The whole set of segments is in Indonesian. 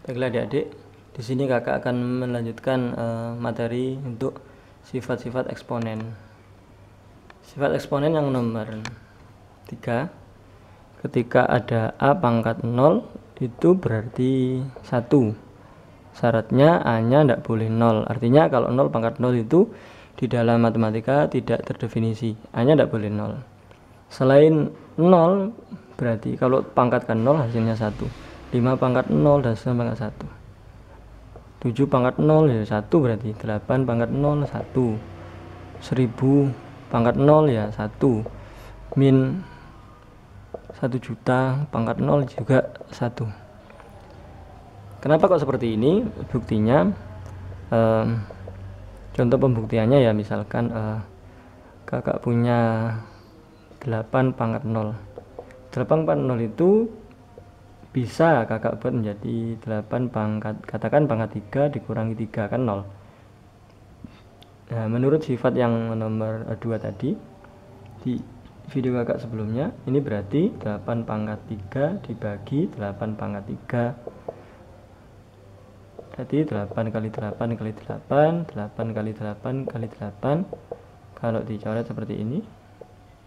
Baiklah adik-adik, di sini kakak akan melanjutkan uh, materi untuk sifat-sifat eksponen. Sifat eksponen yang nomor 3 ketika ada A pangkat 0 itu berarti 1 syaratnya A nya tidak boleh 0 artinya kalau 0 pangkat 0 itu di dalam matematika tidak terdefinisi A nya tidak boleh 0 selain 0 berarti kalau pangkat 0 hasilnya 1 5 pangkat 0 dan 9 pangkat 1 7 pangkat 0 ya 1 berarti 8 pangkat 0 1 1000 pangkat 0 ya 1 min 1 juta pangkat 0 juga 1 kenapa kok seperti ini buktinya eh, contoh pembuktiannya ya misalkan eh, kakak punya 8 pangkat 0 8 pangkat 0 itu bisa kakak buat menjadi 8 pangkat katakan pangkat 3 dikurangi 3 kan 0 nah, menurut sifat yang nomor 2 eh, tadi di video kakak sebelumnya ini berarti 8 pangkat 3 dibagi 8 pangkat 3 berarti 8 kali 8 kali 8 8 kali 8 kali 8 kalau dicoret seperti ini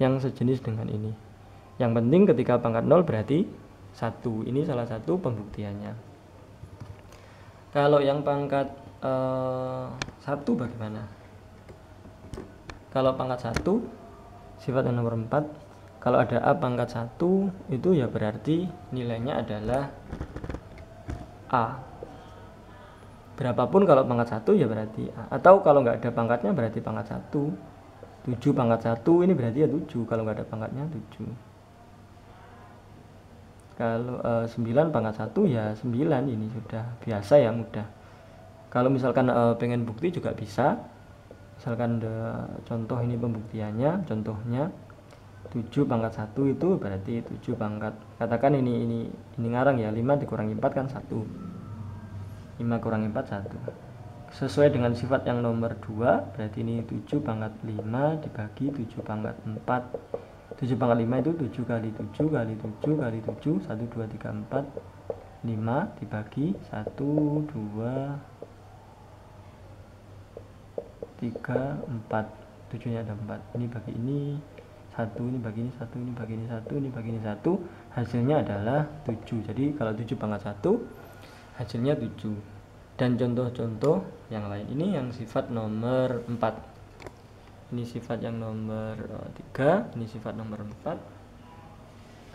yang sejenis dengan ini. Yang penting ketika pangkat 0 berarti 1. Ini salah satu pembuktiannya. Kalau yang pangkat eh, satu eh, bagaimana? Kalau pangkat satu sifat yang nomor 4 kalau ada A pangkat 1 itu ya berarti nilainya adalah A berapapun kalau pangkat 1 ya berarti A atau kalau nggak ada pangkatnya berarti pangkat 1 7 pangkat 1 ini berarti ya 7 kalau nggak ada pangkatnya 7 kalau uh, eh, 9 pangkat 1 ya 9 ini sudah biasa ya mudah kalau misalkan uh, pengen bukti juga bisa misalkan de, contoh ini pembuktiannya contohnya 7 pangkat 1 itu berarti 7 pangkat katakan ini ini ini ngarang ya 5 dikurangi 4 kan 1 5 kurang 4 1 sesuai dengan sifat yang nomor 2 berarti ini 7 pangkat 5 dibagi 7 pangkat 4 7 pangkat 5 itu 7 kali 7 kali 7 kali 7 1, 2, 3, 4 5 dibagi 1, 2 3, 4 7 nya ada 4 ini bagi ini 1, ini bagi ini 1, ini bagi ini 1, ini bagi ini 1 hasilnya adalah 7 jadi kalau 7 pangkat 1 hasilnya 7 dan contoh-contoh yang lain ini yang sifat nomor 4 ini sifat yang nomor 3 eh, ini sifat nomor 4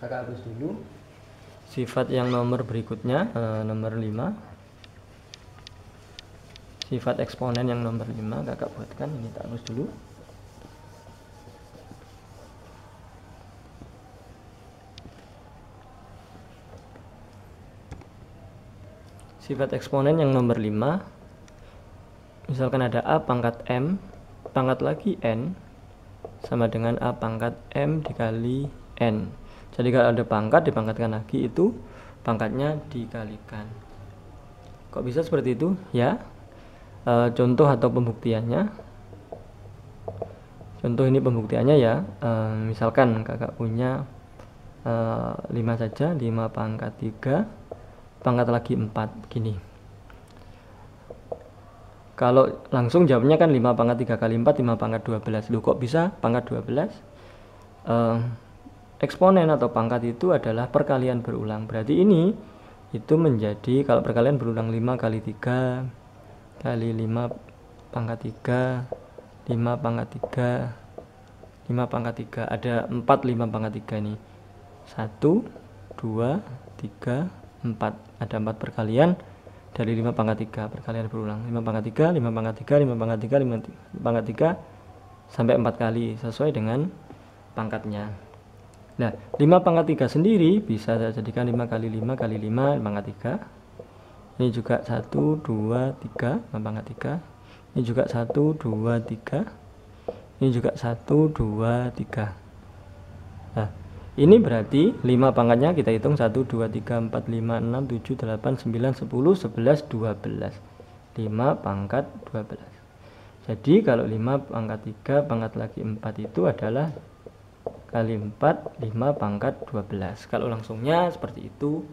kakak hapus dulu sifat yang nomor berikutnya eh, nomor 5 sifat eksponen yang nomor 5 kakak buatkan ini tak hapus dulu sifat eksponen yang nomor 5 misalkan ada A pangkat M pangkat lagi N sama dengan A pangkat M dikali N jadi kalau ada pangkat dipangkatkan lagi itu pangkatnya dikalikan kok bisa seperti itu ya e, contoh atau pembuktiannya contoh ini pembuktiannya ya e, misalkan kakak punya e, 5 saja 5 pangkat 3 pangkat lagi 4 gini kalau langsung jawabnya kan 5 pangkat 3 kali 4 5 pangkat 12 Loh kok bisa pangkat 12 eh, eksponen atau pangkat itu adalah perkalian berulang berarti ini itu menjadi kalau perkalian berulang 5 kali 3 kali 5 pangkat 3 5 pangkat 3 5 pangkat 3 ada 4 5 pangkat 3 nih 1 2 3 4 ada 4 perkalian dari 5 pangkat 3 perkalian berulang 5 pangkat 3 5 pangkat 3 5 pangkat 3 5 pangkat 3 sampai 4 kali sesuai dengan pangkatnya nah 5 pangkat 3 sendiri bisa saya jadikan 5 kali 5 kali 5 5 pangkat 3 ini juga 1 2 3 5 pangkat 3 ini juga 1 2 3 ini juga 1 2 3 ini berarti 5 pangkatnya kita hitung 1, 2, 3, 4, 5, 6, 7, 8, 9, 10, 11, 12 5 pangkat 12 Jadi kalau 5 pangkat 3 pangkat lagi 4 itu adalah kali 4 5 pangkat 12 Kalau langsungnya seperti itu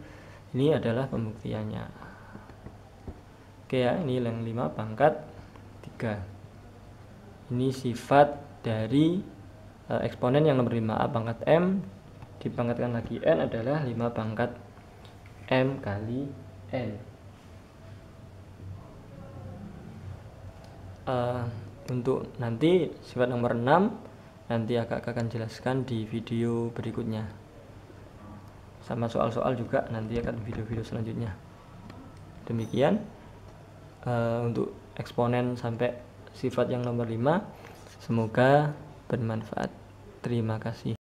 ini adalah pembuktiannya Oke ya ini yang 5 pangkat 3 Ini sifat dari eh, eksponen yang nomor 5 A pangkat M dipangkatkan lagi n adalah 5 pangkat m kali n uh, untuk nanti sifat nomor 6 nanti agak akan jelaskan di video berikutnya sama soal-soal juga nanti akan video-video selanjutnya demikian uh, untuk eksponen sampai sifat yang nomor 5 semoga bermanfaat terima kasih